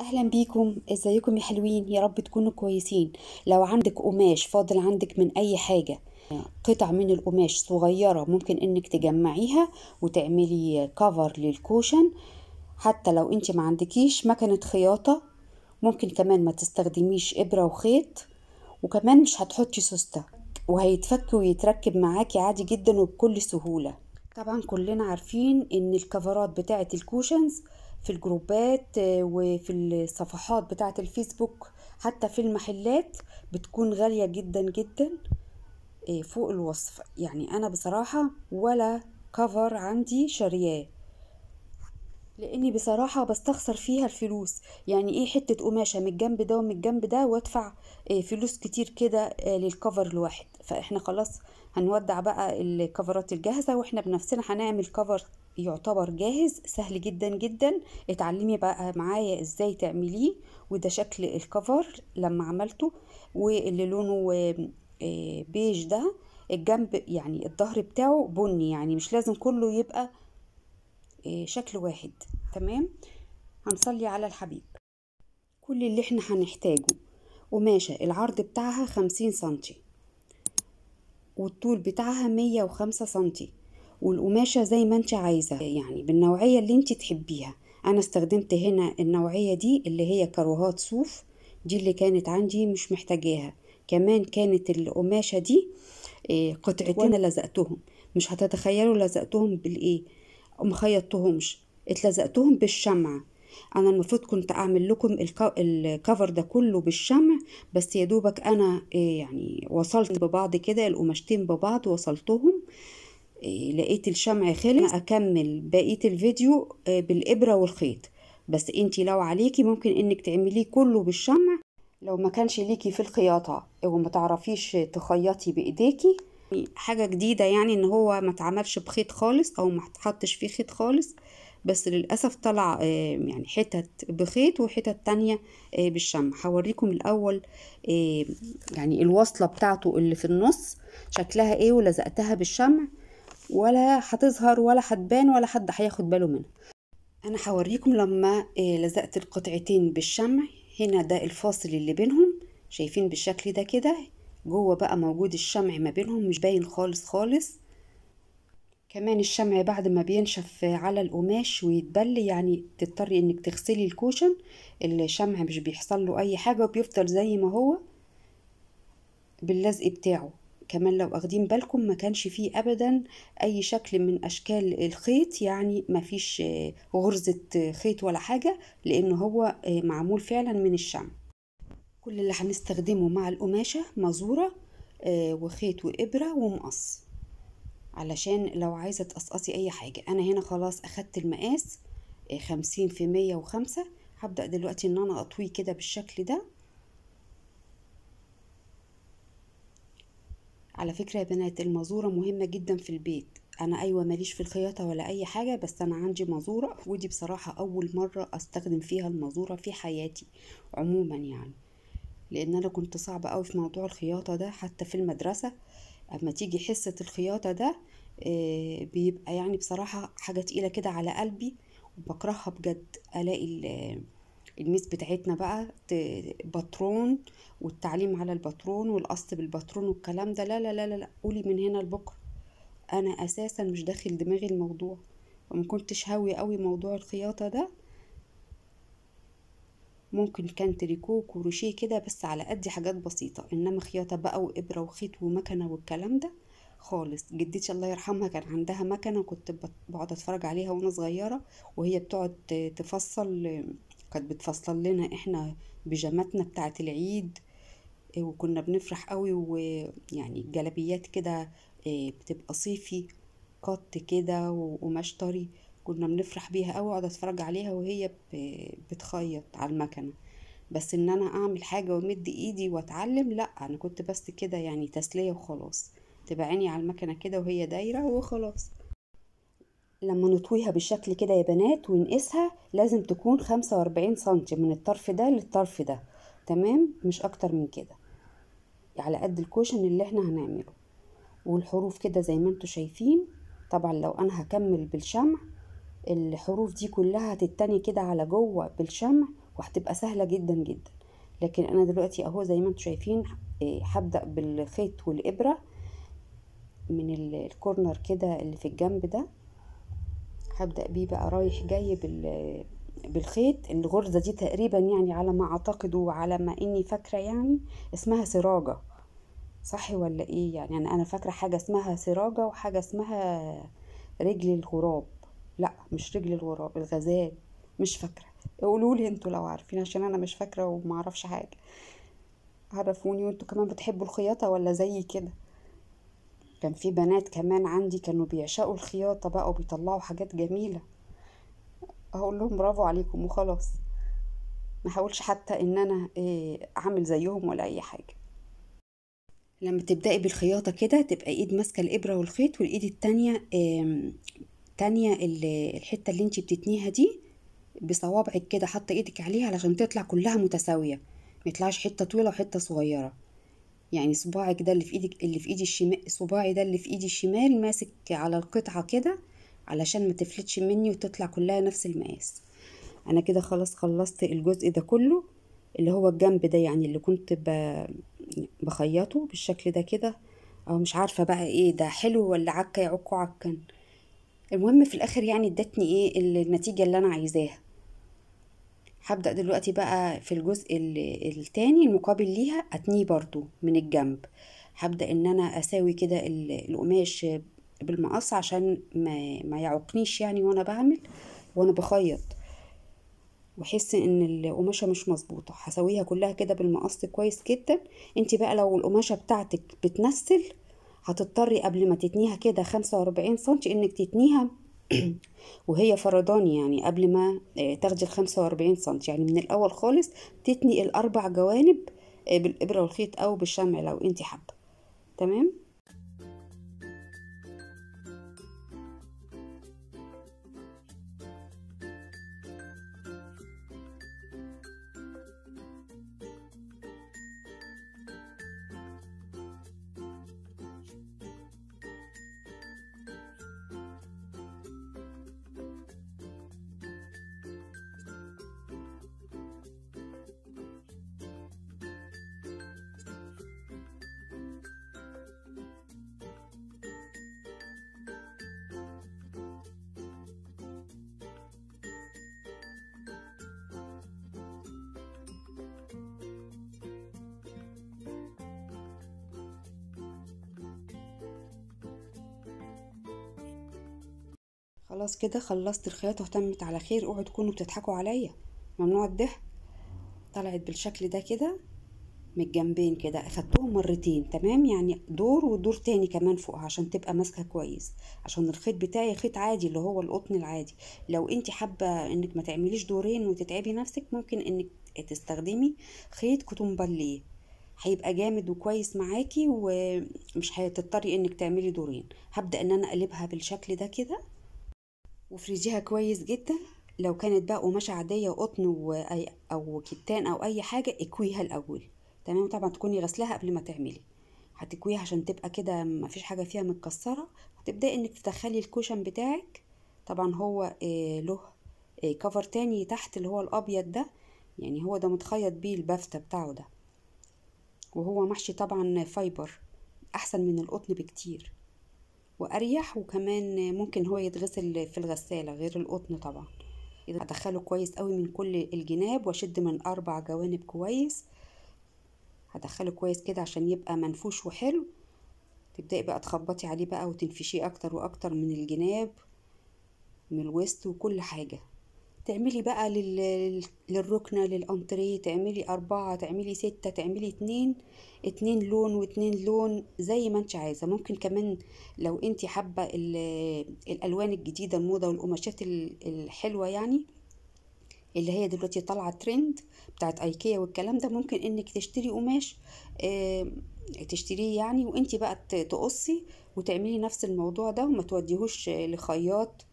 اهلا بيكم ازيكم يا حلوين يا رب تكونوا كويسين لو عندك قماش فاضل عندك من اي حاجه قطع من القماش صغيره ممكن انك تجمعيها وتعملي كفر للكوشن حتى لو انت ما عندكيش مكنه خياطه ممكن كمان ما تستخدميش ابره وخيط وكمان مش هتحطي سوسته وهيتفك ويتركب معاكي عادي جدا وبكل سهوله طبعا كلنا عارفين ان الكفرات بتاعه الكوشنز في الجروبات آه، وفي الصفحات بتاعة الفيسبوك حتى في المحلات بتكون غالية جدا جدا آه، فوق الوصف يعني أنا بصراحة ولا كفر عندي شارياه لاني بصراحة بستخسر فيها الفلوس يعني ايه حتة قماشة من الجنب ده ومن الجنب ده وادفع آه، فلوس كتير كده للكفر الواحد فاحنا خلاص هنودع بقى الكفرات الجاهزة واحنا بنفسنا هنعمل كفر يعتبر جاهز سهل جدا جدا اتعلمي بقى معايا ازاي تعمليه وده شكل الكفر لما عملته واللي لونه آه، بيج ده الجنب يعني الظهر بتاعه بني يعني مش لازم كله يبقى آه، شكل واحد تمام هنصلي على الحبيب كل اللي احنا هنحتاجه قماشة العرض بتاعها خمسين سنتي والطول بتاعها مية وخمسة سنتي والقماشة زي ما انت عايزة يعني بالنوعية اللي انت تحبيها انا استخدمت هنا النوعية دي اللي هي كروهات صوف دي اللي كانت عندي مش محتاجاها كمان كانت القماشة دي آه، قطعتين لزقتهم مش هتتخيلوا لزقتهم بالايه مخيطتهمش اتلزقتهم بالشمع انا المفروض كنت اعمل لكم الكفر ده كله بالشمع بس يا دوبك انا آه، يعني وصلت ببعض كده القماشتين ببعض وصلتهم لقيت الشمع خلص اكمل بقيه الفيديو آه، بالابره والخيط بس انت لو عليكي ممكن انك تعمليه كله بالشمع لو ما كانش ليكي في الخياطه وما تعرفيش تخيطي بايديكي حاجه جديده يعني ان هو ما اتعملش بخيط خالص او ما اتحطش فيه خيط خالص بس للاسف طلع آه، يعني حتت بخيط وحتت تانية آه، بالشمع هوريكم الاول يعني الوصله بتاعته اللي في النص شكلها ايه ولزقتها بالشمع ولا هتظهر ولا هتبان ولا حد هياخد باله منها انا هوريكم لما آه، لزقت القطعتين بالشمع هنا ده الفاصل اللي بينهم شايفين بالشكل ده كده جوه بقى موجود الشمع ما بينهم مش باين خالص خالص كمان الشمع بعد ما بينشف على القماش ويتبل يعني تضطري انك تغسلي الكوشن الشمع مش بيحصل له اي حاجه وبيفضل زي ما هو باللزق بتاعه كمان لو اخدين بالكم ما كانش فيه ابدا اي شكل من اشكال الخيط يعني ما فيش آه، غرزة آه، خيط ولا حاجة لان هو آه، معمول فعلا من الشمع كل اللي هنستخدمه مع القماشة مزورة وخيط وابرة ومقص علشان لو عايزة تقصقصي اي حاجة انا هنا خلاص اخدت المقاس خمسين في مية وخمسة هبدأ دلوقتي ان انا اطويه كده بالشكل ده على فكرة يا بنات المزورة مهمة جدا في البيت انا ايوه ماليش في الخياطه ولا اي حاجه بس انا عندي مزوره ودي بصراحه اول مره استخدم فيها المزوره في حياتي عموما يعني لان انا كنت صعبه قوي في موضوع الخياطه ده حتى في المدرسه اما تيجي حصه الخياطه ده آه، بيبقى يعني بصراحه حاجه تقيله كده على قلبي وبكرهها بجد الاقي الميس بتاعتنا بقى باترون والتعليم على الباترون والقص بالباترون والكلام ده لا لا لا لا قولي من هنا لبكره انا اساسا مش داخل دماغي الموضوع وما كنتش هاوي قوي موضوع الخياطه ده ممكن كان تريكو كروشيه كده بس على قد حاجات بسيطه انما خياطه بقى وابره وخيط ومكنه والكلام ده خالص جدتي الله يرحمها كان عندها مكنه وكنت بقعد اتفرج عليها وانا صغيره وهي بتقعد تفصل كانت بتفصل لنا احنا بيجاماتنا بتاعه العيد آه، وكنا بنفرح قوي ويعني الجلابيات كده آه، بتبقى صيفي قط كده وقماش طري كنا بنفرح بيها قوي اقعد اتفرج عليها وهي بتخيط على المكنه بس ان انا اعمل حاجه وامد ايدي واتعلم لا انا كنت بس كده يعني تسليه وخلاص تبقى عيني على المكنه كده وهي دايره وخلاص لما نطويها بالشكل كده يا بنات ونقيسها لازم تكون خمسة وأربعين سنتي من الطرف ده للطرف ده تمام مش أكتر من كده على قد الكوشن اللي احنا هنعمله والحروف كده زي ما انتوا شايفين طبعا لو انا هكمل بالشمع الحروف دي كلها هتتني كده على جوه بالشمع وهتبقى سهله جدا جدا لكن انا دلوقتي اهو زي ما انتوا شايفين آه، هبدا بالخيط والابره من الكورنر كده اللي في الجنب ده هبدأ بيه بقى رايح جاي بال بالخيط الغرزة دي تقريبا يعني على ما اعتقد وعلى ما اني فاكرة يعني اسمها سراجة صح ولا ايه يعني انا انا فاكرة حاجة اسمها سراجة وحاجة اسمها رجل الغراب لا مش رجل الغراب الغزال مش فاكرة قولوا لي انتوا لو عارفين عشان انا مش فاكرة وما اعرفش حاجة عرفوني وانتوا كمان بتحبوا الخياطة ولا زي كده كان في بنات كمان عندي كانوا بيعشقوا الخياطة بقى وبيطلعوا حاجات جميلة أقول لهم برافو عليكم وخلاص ما حاولش حتى ان انا آه، اعمل زيهم ولا اي حاجة لما تبدأي بالخياطة كده تبقى ايد ماسكة الابرة والخيط والايد التانية تانية الحتة اللي انت بتتنيها دي بصوابعك كده حاطة ايدك عليها علشان تطلع كلها متساوية ميطلعش حتة طويلة وحتة صغيرة يعني صباعك ده اللي في ايدك اللي في ايدي الشمال صباعي ده اللي في ايدي الشمال ماسك على القطعه كده علشان ما تفلتش مني وتطلع كلها نفس المقاس انا كده خلاص خلصت الجزء ده كله اللي هو الجنب ده يعني اللي كنت بخيطه بالشكل ده كده او مش عارفه بقى ايه ده حلو ولا عكه يعك عكا المهم في الاخر يعني ادتني ايه النتيجه اللي انا عايزاها هبدأ دلوقتي بقى في الجزء الثاني المقابل ليها أتنيه برضو من الجنب هبدأ إن أنا أساوي كده القماش بالمقص عشان ما, ما يعقنيش يعني وأنا بعمل وأنا بخيط واحس ان القماشه مش مظبوطه هسويها كلها كده بالمقص كويس جدا انت بقى لو القماشه بتاعتك بتنسل هتضطري قبل ما تتنيها كده خمسة سم انك تتنيها وهي فرضاني يعني قبل ما آه، تاخدي الخمسة 45 سنتي يعني من الأول خالص تتني الأربع جوانب آه، بالإبرة والخيط أو بالشمع لو أنت حابة تمام خلاص كده خلصت الخياطه وتمت على خير اوعوا تكونوا بتضحكوا عليا ممنوع الضحك طلعت بالشكل ده كده من الجنبين كده اخدتهم مرتين تمام يعني دور ودور تاني كمان فوقها عشان تبقى ماسكه كويس عشان الخيط بتاعي خيط عادي اللي هو القطن العادي لو انت حابه انك ما تعمليش دورين وتتعبي نفسك ممكن انك تستخدمي خيط كوتون هيبقى جامد وكويس معاكي ومش هتضطري انك تعملي دورين هبدا ان انا اقلبها بالشكل ده كده وفريجيها كويس جدا لو كانت بقى قماشة عادية وقطن أو كتان أو أي حاجة اكويها الأول تمام طبعا تكوني غسلاها قبل ما تعملي هتكويها عشان تبقى كده مفيش حاجة فيها متكسرة هتبدأي انك تدخلي الكوشن بتاعك طبعا هو آه، له كفر آه، تاني تحت اللي هو الأبيض ده يعني هو ده متخيط بيه البافتة بتاعه ده وهو محشي طبعا فايبر أحسن من القطن بكتير واريح وكمان ممكن هو يتغسل في الغسالة غير القطن طبعا هدخله كويس قوي من كل الجناب واشد من اربع جوانب كويس هدخله كويس كده عشان يبقى منفوش وحلو تبدأي بقى تخبطي عليه بقى وتنفشيه اكتر واكتر من الجناب من الوسط وكل حاجة تعملي بقى لل... للركنة للأنتريه تعملي أربعة تعملي ستة تعملي اتنين اتنين لون واتنين لون زي ما انت عايزة ممكن كمان لو انت حابة ال... الألوان الجديدة الموضة والقماشات الحلوة يعني اللي هي دلوقتي طالعة ترند بتاعت ايكيا والكلام ده ممكن انك تشتري قماش اه تشتريه يعني وانت بقى تقصي وتعملي نفس الموضوع ده وما توديهوش لخياط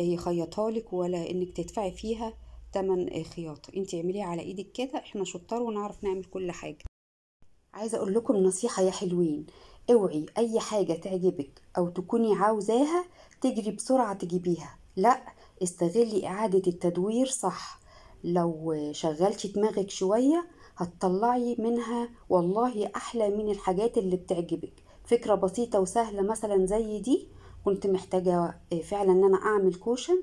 يخيطها لك ولا انك تدفعي فيها تمن آه، خياطة انت اعمليها على ايدك كده احنا شطار ونعرف نعمل كل حاجة عايزة اقول لكم نصيحة يا حلوين اوعي اي حاجة تعجبك او تكوني عاوزاها تجري بسرعة تجيبيها لا استغلي اعادة التدوير صح لو شغلتي دماغك شوية هتطلعي منها والله احلى من الحاجات اللي بتعجبك فكرة بسيطة وسهلة مثلا زي دي كنت محتاجة آه، فعلا ان انا اعمل كوشن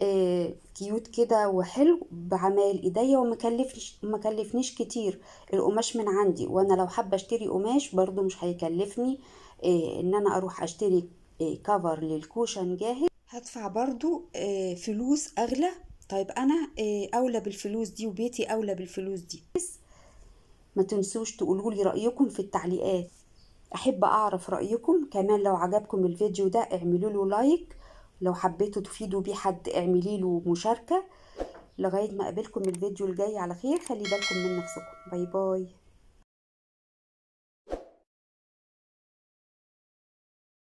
آه، كيوت كده وحلو بعمايل ايديا ومكلفنيش كلفنيش كتير القماش من عندي وانا لو حابة اشتري قماش برضو مش هيكلفني آه، ان انا اروح اشتري كفر للكوشن جاهز هدفع برضو فلوس اغلى طيب انا اولى بالفلوس دي وبيتي اولى بالفلوس دي ما تنسوش تقولولي رايكم في التعليقات احب اعرف رايكم كمان لو عجبكم الفيديو ده اعملوا له لايك لو حبيتوا تفيدوا بيه حد اعملي له مشاركه لغايه ما اقابلكم الفيديو الجاي على خير خلي بالكم من نفسكم باي باي